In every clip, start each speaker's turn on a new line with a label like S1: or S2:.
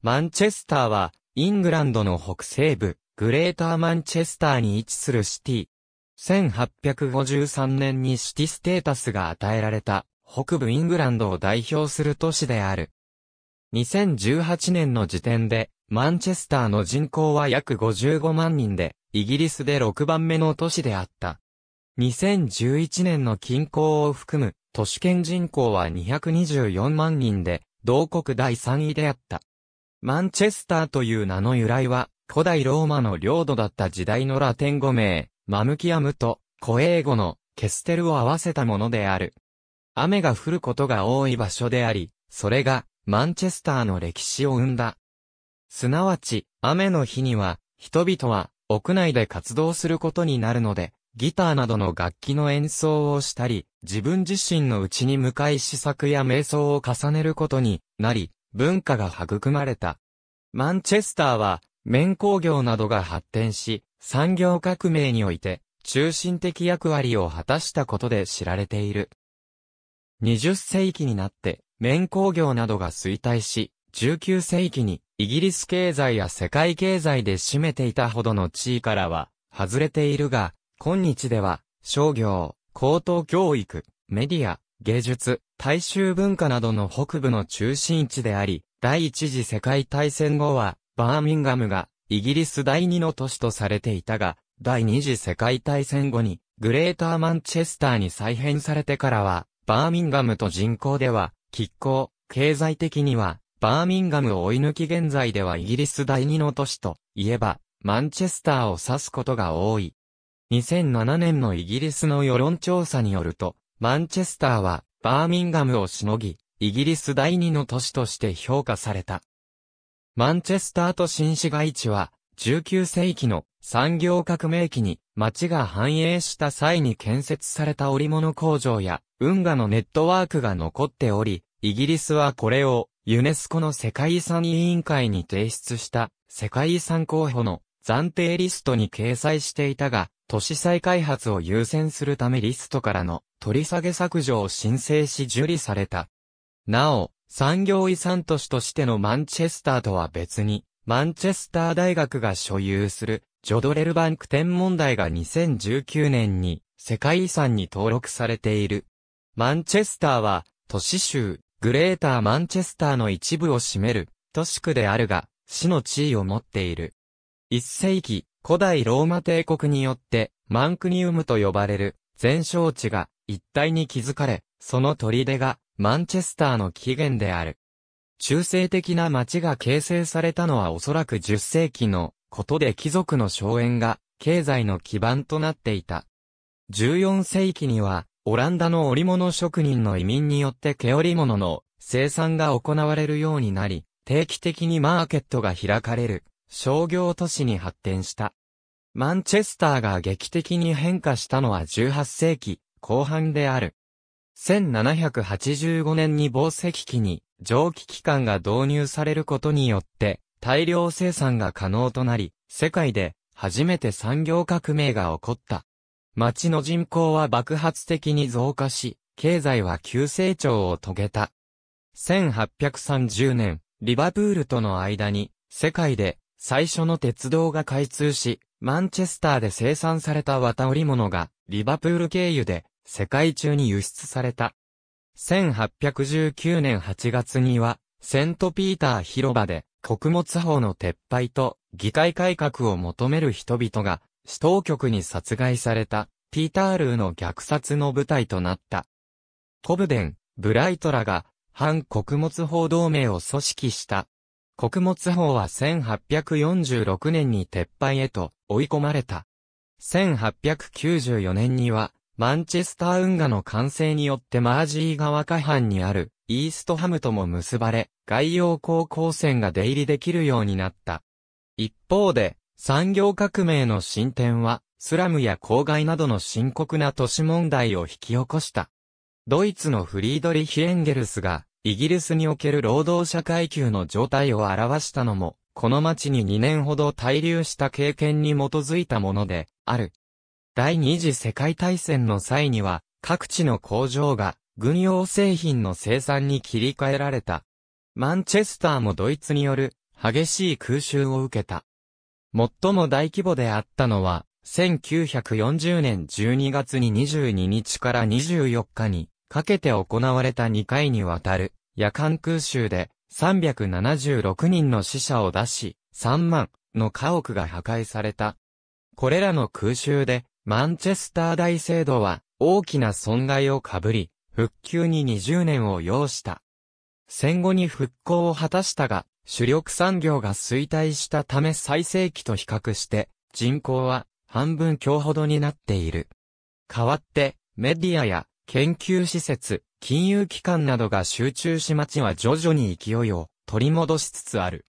S1: マンチェスターは、イングランドの北西部、グレーターマンチェスターに位置するシティ。1853年にシティステータスが与えられた、北部イングランドを代表する都市である。2018年の時点で、マンチェスターの人口は約55万人で、イギリスで6番目の都市であった。2011年の近郊を含む、都市圏人口は224万人で、同国第3位であった。マンチェスターという名の由来は、古代ローマの領土だった時代のラテン語名、マムキアムと、古英語のケステルを合わせたものである。雨が降ることが多い場所であり、それが、マンチェスターの歴史を生んだ。すなわち、雨の日には、人々は、屋内で活動することになるので、ギターなどの楽器の演奏をしたり、自分自身のうちに向かい試作や瞑想を重ねることになり、文化が育まれた。マンチェスターは、綿工業などが発展し、産業革命において、中心的役割を果たしたことで知られている。20世紀になって、綿工業などが衰退し、19世紀にイギリス経済や世界経済で占めていたほどの地位からは外れているが、今日では商業、高等教育、メディア、芸術、大衆文化などの北部の中心地であり、第一次世界大戦後は、バーミンガムがイギリス第二の都市とされていたが、第二次世界大戦後に、グレーターマンチェスターに再編されてからは、バーミンガムと人口では、拮抗、経済的には、バーミンガムを追い抜き現在ではイギリス第二の都市といえば、マンチェスターを指すことが多い。2007年のイギリスの世論調査によると、マンチェスターはバーミンガムをしのぎ、イギリス第二の都市として評価された。マンチェスターと新市街地は、19世紀の産業革命期に町が繁栄した際に建設された織物工場や運河のネットワークが残っており、イギリスはこれをユネスコの世界遺産委員会に提出した世界遺産候補の暫定リストに掲載していたが、都市再開発を優先するためリストからの取り下げ削除を申請し受理された。なお、産業遺産都市としてのマンチェスターとは別に、マンチェスター大学が所有するジョドレルバンク天文台が2019年に世界遺産に登録されている。マンチェスターは都市州グレーターマンチェスターの一部を占める都市区であるが、市の地位を持っている。一世紀、古代ローマ帝国によって、マンクニウムと呼ばれる、全焼地が一体に築かれ、その砦が、マンチェスターの起源である。中世的な町が形成されたのはおそらく10世紀のことで貴族の荘園が経済の基盤となっていた。14世紀にはオランダの織物職人の移民によって毛織物の生産が行われるようになり、定期的にマーケットが開かれる商業都市に発展した。マンチェスターが劇的に変化したのは18世紀後半である。1785年に防石機に蒸気機関が導入されることによって大量生産が可能となり、世界で初めて産業革命が起こった。町の人口は爆発的に増加し、経済は急成長を遂げた。1830年、リバプールとの間に、世界で最初の鉄道が開通し、マンチェスターで生産された綿織物が、リバプール経由で、世界中に輸出された。1819年8月には、セントピーター広場で、穀物法の撤廃と、議会改革を求める人々が、市当局に殺害された、ピータールーの虐殺の舞台となった。コブデン、ブライトラが、反穀物法同盟を組織した穀物法は1846年に撤廃へと追い込まれた。1894年には、マンチェスター運河の完成によってマージー川下半にあるイーストハムとも結ばれ、外洋航行船が出入りできるようになった。一方で、産業革命の進展は、スラムや郊外などの深刻な都市問題を引き起こした。ドイツのフリードリヒ・エンゲルスが、イギリスにおける労働者階級の状態を表したのも、この町に2年ほど滞留した経験に基づいたもので、ある。第二次世界大戦の際には、各地の工場が、軍用製品の生産に切り替えられた。マンチェスターもドイツによる、激しい空襲を受けた。最も大規模であったのは、1940年12月に22日から24日に、かけて行われた2回にわたる夜間空襲で376人の死者を出し、3万の家屋が破壊された。これらの空襲で、マンチェスター大聖堂は大きな損害をかぶり、復旧に20年を要した。戦後に復興を果たしたが、主力産業が衰退したため最盛期と比較して、人口は半分強ほどになっている。代わって、メディアや研究施設、金融機関などが集中し町は徐々に勢いを取り戻しつつある。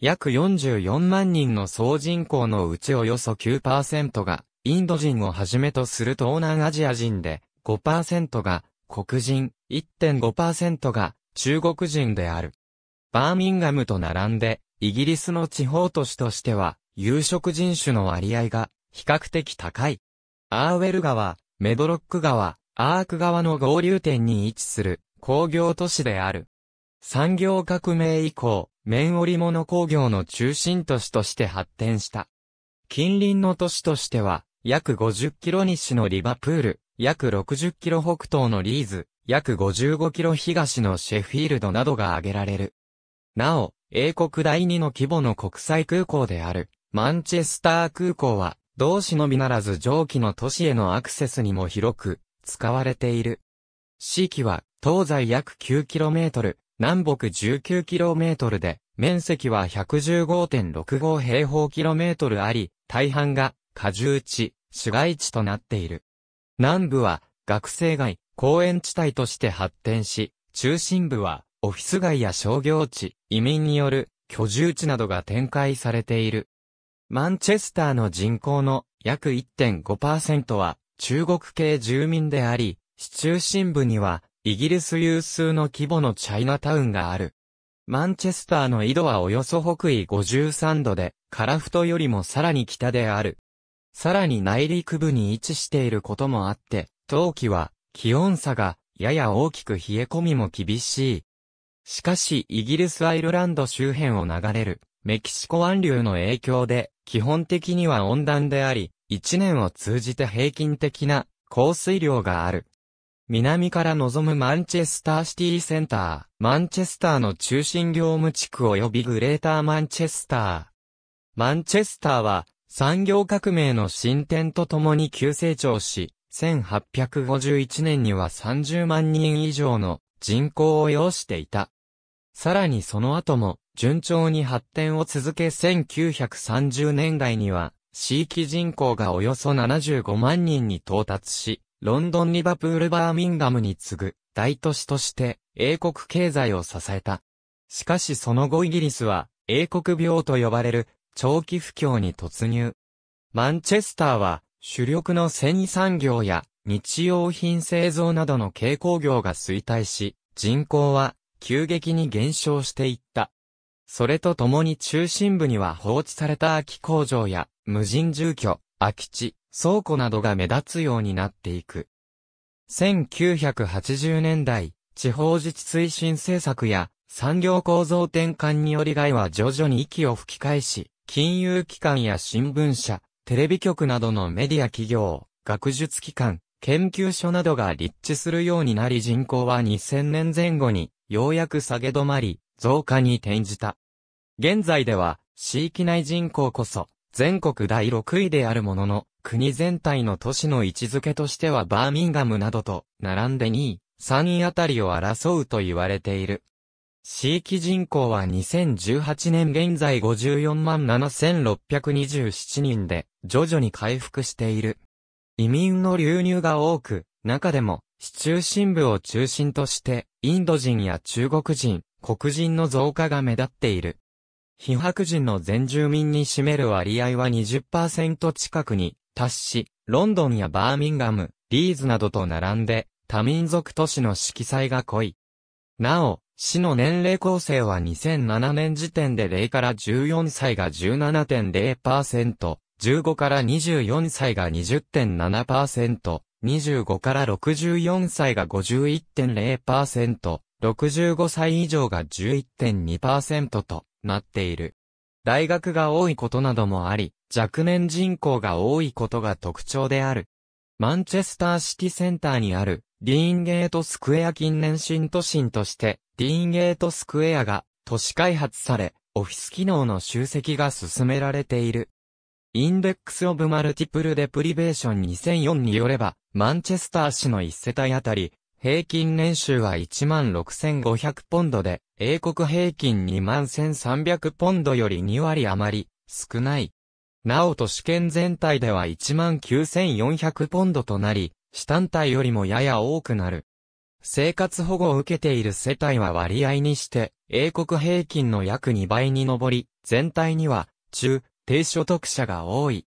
S1: 約44万人の総人口のうちおよそ9%がインド人をはじめとする東南アジア人で5%が黒人、1.5%が中国人である。バーミンガムと並んでイギリスの地方都市としては有色人種の割合が比較的高い。アーウェル川、メドロック川、アーク川の合流点に位置する工業都市である。産業革命以降、綿織物工業の中心都市として発展した。近隣の都市としては、約50キロ西のリバプール、約60キロ北東のリーズ、約55キロ東のシェフィールドなどが挙げられる。なお、英国第二の規模の国際空港である、マンチェスター空港は、同市のみならず上記の都市へのアクセスにも広く、使われている。四季は東西約 9km、南北 19km で、面積は115.65平方キロメートルあり、大半が過重地、市街地となっている。南部は学生街、公園地帯として発展し、中心部はオフィス街や商業地、移民による居住地などが展開されている。マンチェスターの人口の約1.5%は中国系住民であり、市中心部には、イギリス有数の規模のチャイナタウンがある。マンチェスターの緯度はおよそ北緯53度で、カラフトよりもさらに北である。さらに内陸部に位置していることもあって、冬季は気温差がやや大きく冷え込みも厳しい。しかしイギリス・アイルランド周辺を流れるメキシコ湾流の影響で基本的には温暖であり、一年を通じて平均的な降水量がある。南から望むマンチェスターシティセンター、マンチェスターの中心業務地区及びグレーターマンチェスター。マンチェスターは産業革命の進展とともに急成長し、1851年には30万人以上の人口を要していた。さらにその後も順調に発展を続け1930年代には地域人口がおよそ75万人に到達し、ロンドン・リバプール・バーミンガムに次ぐ大都市として英国経済を支えた。しかしその後イギリスは英国病と呼ばれる長期不況に突入。マンチェスターは主力の繊維産業や日用品製造などの軽工業が衰退し、人口は急激に減少していった。それとともに中心部には放置された空き工場や無人住居、空き地、倉庫などが目立つようになっていく。1980年代、地方自治推進政策や産業構造転換により害は徐々に息を吹き返し、金融機関や新聞社、テレビ局などのメディア企業、学術機関、研究所などが立地するようになり人口は2000年前後にようやく下げ止まり、増加に転じた。現在では、地域内人口こそ、全国第6位であるものの、国全体の都市の位置づけとしてはバーミンガムなどと、並んで2位、3位あたりを争うと言われている。地域人口は2018年現在54万7627人で、徐々に回復している。移民の流入が多く、中でも、市中心部を中心として、インド人や中国人、黒人の増加が目立っている。非白人の全住民に占める割合は20%近くに達し、ロンドンやバーミンガム、リーズなどと並んで、多民族都市の色彩が濃い。なお、市の年齢構成は2007年時点で0から14歳が17.0%、15から24歳が20.7%、25から64歳が51.0%、65歳以上が11.2%となっている。大学が多いことなどもあり、若年人口が多いことが特徴である。マンチェスターシティセンターにある、ディーンゲートスクエア近年新都心として、ディーンゲートスクエアが都市開発され、オフィス機能の集積が進められている。インデックス・オブ・マルティプル・デプリベーション2004によれば、マンチェスター市の1世帯あたり、平均年収は16,500ポンドで、英国平均21,300ポンドより2割余り、少ない。なお都市圏全体では19,400ポンドとなり、市単体よりもやや多くなる。生活保護を受けている世帯は割合にして、英国平均の約2倍に上り、全体には、中、低所得者が多い。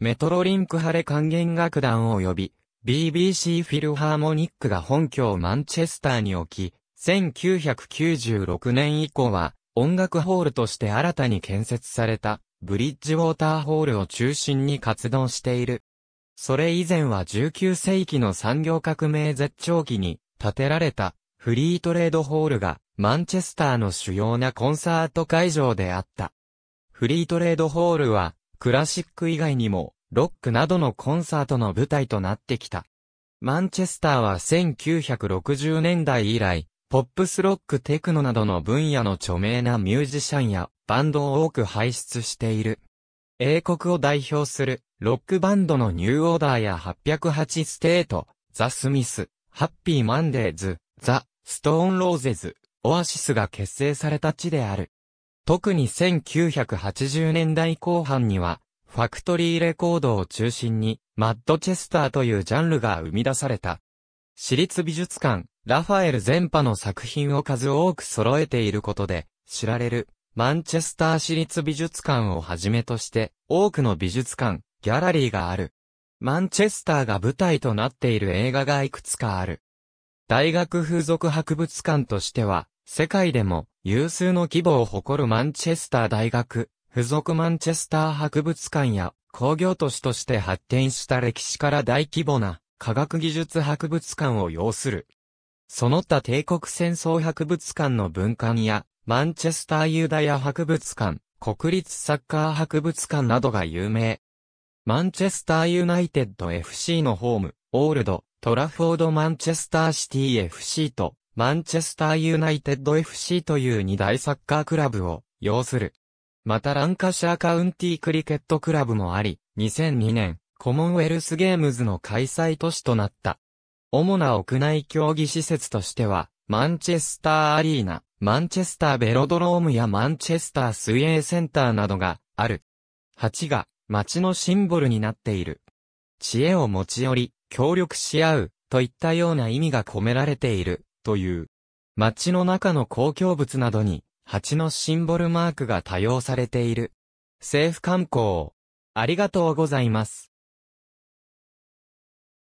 S1: メトロリンクハレ管弦楽団及び、BBC フィルハーモニックが本拠をマンチェスターに置き、1996年以降は音楽ホールとして新たに建設されたブリッジウォーターホールを中心に活動している。それ以前は19世紀の産業革命絶頂期に建てられたフリートレードホールがマンチェスターの主要なコンサート会場であった。フリートレードホールはクラシック以外にもロックなどのコンサートの舞台となってきた。マンチェスターは1960年代以来、ポップスロックテクノなどの分野の著名なミュージシャンやバンドを多く輩出している。英国を代表するロックバンドのニューオーダーや808ステート、ザ・スミス、ハッピーマンデーズ、ザ・ストーン・ローゼズ、オアシスが結成された地である。特に1980年代後半には、ファクトリーレコードを中心に、マッドチェスターというジャンルが生み出された。私立美術館、ラファエル全般の作品を数多く揃えていることで、知られる、マンチェスター私立美術館をはじめとして、多くの美術館、ギャラリーがある。マンチェスターが舞台となっている映画がいくつかある。大学風俗博物館としては、世界でも有数の規模を誇るマンチェスター大学付属マンチェスター博物館や工業都市として発展した歴史から大規模な科学技術博物館を要する。その他帝国戦争博物館の文館やマンチェスターユダヤ博物館、国立サッカー博物館などが有名。マンチェスターユナイテッド FC のホーム、オールド、トラフォードマンチェスターシティ FC と、マンチェスターユナイテッド FC という二大サッカークラブを、要する。またランカシャーカウンティクリケットクラブもあり、2002年、コモンウェルスゲームズの開催都市となった。主な屋内競技施設としては、マンチェスターアリーナ、マンチェスターベロドロームやマンチェスター水泳センターなどがある。8が街のシンボルになっている。知恵を持ち寄り、協力し合う、といったような意味が込められている、という。街の中の公共物などに蜂のシンボルマークが多用されている。政府観光。ありがとうございます。